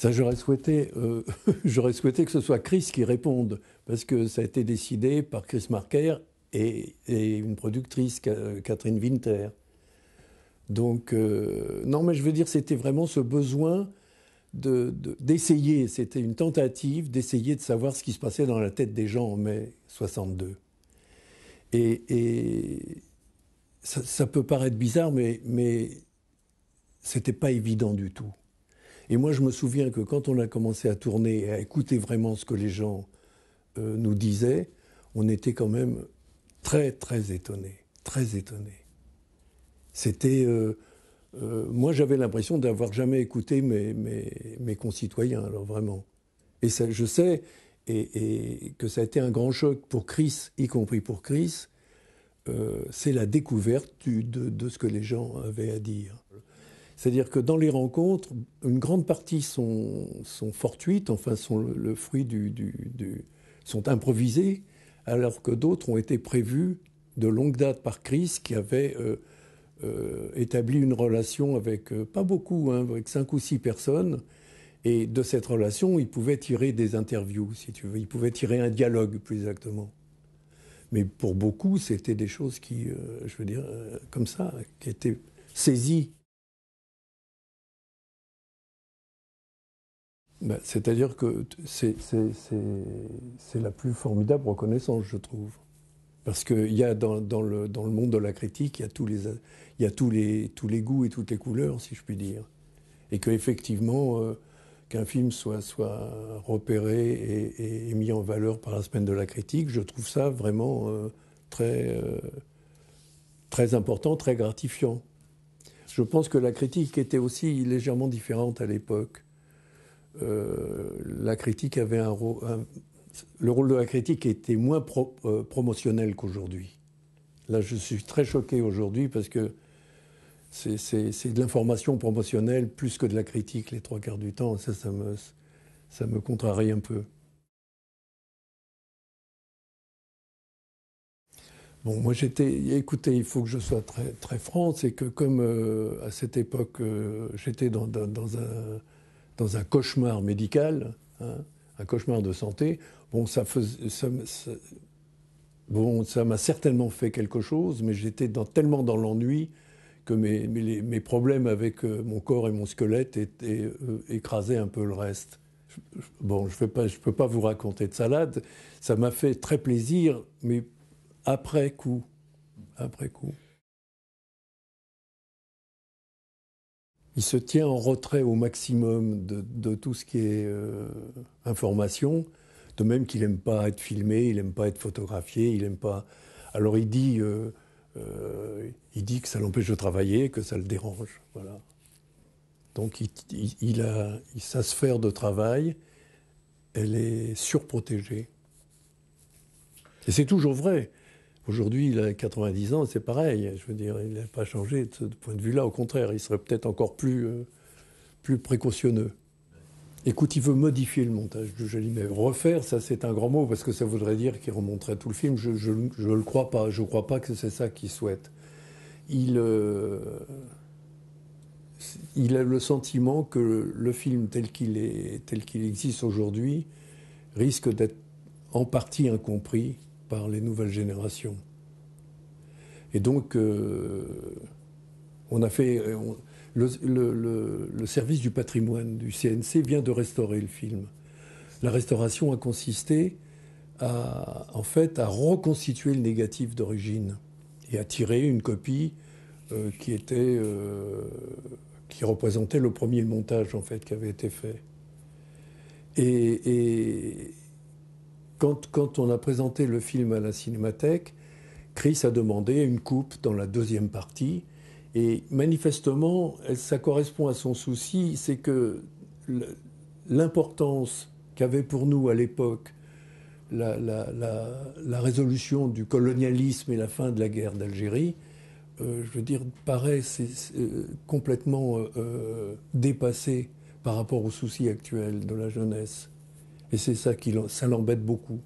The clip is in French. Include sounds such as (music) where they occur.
Ça, j'aurais souhaité, euh, (laughs) j'aurais souhaité que ce soit Chris qui réponde, parce que ça a été décidé par Chris Marker et, une productrice, Catherine Winter. Donc, euh, non, mais je veux dire, c'était vraiment ce besoin d'essayer. c'était une tentative d'essayer de savoir ce qui se passait dans la tête des gens en mai 62. Et, ça, peut paraître bizarre, mais, mais c'était pas évident du tout. Et moi, je me souviens que quand on a commencé à tourner et à écouter vraiment ce que les gens euh, nous disaient, on était quand même très, très étonnés. Très étonnés. C'était. Euh, euh, moi, j'avais l'impression d'avoir jamais écouté mes, mes, mes, concitoyens, alors vraiment. Et je sais et, que ça a été un grand choc pour Chris, y compris pour Chris. c'est la découverte de, de, ce que les gens avaient à dire. C'est-à-dire que dans les rencontres, une grande partie sont, fortuites, enfin sont le, fruit du, sont improvisées, alors que d'autres ont été prévues de longue date par Chris qui avait euh, euh, établi une relation avec euh, pas beaucoup, hein, avec cinq ou six personnes. Et de cette relation, il pouvait tirer des interviews, si tu veux. Il pouvait tirer un dialogue, plus exactement. Mais pour beaucoup, c'était des choses qui, je veux dire, comme ça, qui étaient saisies Bah, c'est-à-dire que c'est la plus formidable reconnaissance, je trouve. Parce qu'il y a dans, le, monde de la critique, il y a, tous les, goûts et toutes les couleurs, si je puis dire. Et qu'effectivement, euh, qu'un film soit, repéré et, mis en valeur par la semaine de la critique, je trouve ça vraiment euh, euh, très important, très gratifiant. Je pense que la critique était aussi légèrement différente à l'époque. Euh, la critique avait un, le rôle de la critique était moins euh, promotionnel qu'aujourd'hui. Là, je suis très choqué aujourd'hui parce que c'est de l'information promotionnelle plus que de la critique les trois quarts du temps. Ça, ça me, ça me contrarie un peu. Bon, moi j'étais, écoutez, il faut que je sois très, très franc, c'est que comme euh, à cette époque, j'étais dans, dans, un, dans un cauchemar médical, hein, un cauchemar de santé, bon, ça bon, ça m'a certainement fait quelque chose, mais j'étais dans, tellement dans l'ennui que mes, problèmes avec euh, mon corps et mon squelette étaient, euh, écrasaient un peu le reste. Bon, je ne peux pas vous raconter de salade. Ça m'a fait très plaisir, mais après coup. Après coup. il se tient en retrait au maximum de, tout ce qui est euh, information, de même qu'il n'aime pas être filmé, il n'aime pas être photographié, il n'aime pas... Alors il dit, euh, euh, il dit que ça l'empêche de travailler, que ça le dérange. Voilà. Donc il a, sa sphère de travail, elle est surprotégée. Et c'est toujours vrai. Aujourd'hui, il a 90 ans, c'est pareil. Je veux dire, il n'a pas changé de ce point de vue-là. Au contraire, il serait peut-être encore plus, euh, plus précautionneux. Écoute, il veut modifier le montage de joli, mais refaire, ça c'est un grand mot, parce que ça voudrait dire qu'il remonterait tout le film. Je ne le crois pas. Je ne crois pas que c'est ça qu'il souhaite. Il, euh, il a le sentiment que le, le film tel qu'il est, tel qu'il existe aujourd'hui, risque d'être en partie incompris par les nouvelles générations. Et donc, euh, on a fait. Euh, le, service du patrimoine du CNC vient de restaurer le film. La restauration a consisté à, en fait, à reconstituer le négatif d'origine et à tirer une copie euh, qui était, qui représentait le premier montage en fait qui avait été fait. et, quand, on a présenté le film à la Cinémathèque, Chris a demandé une coupe dans la deuxième partie. Et manifestement, ça correspond à son souci, c'est que l'importance qu'avait pour nous à l'époque la, résolution du colonialisme et la fin de la guerre d'Algérie, euh, je veux dire, paraît euh, complètement euh, dépassée par rapport aux soucis actuels de la jeunesse. Et c'est ça qui ça l'embête beaucoup.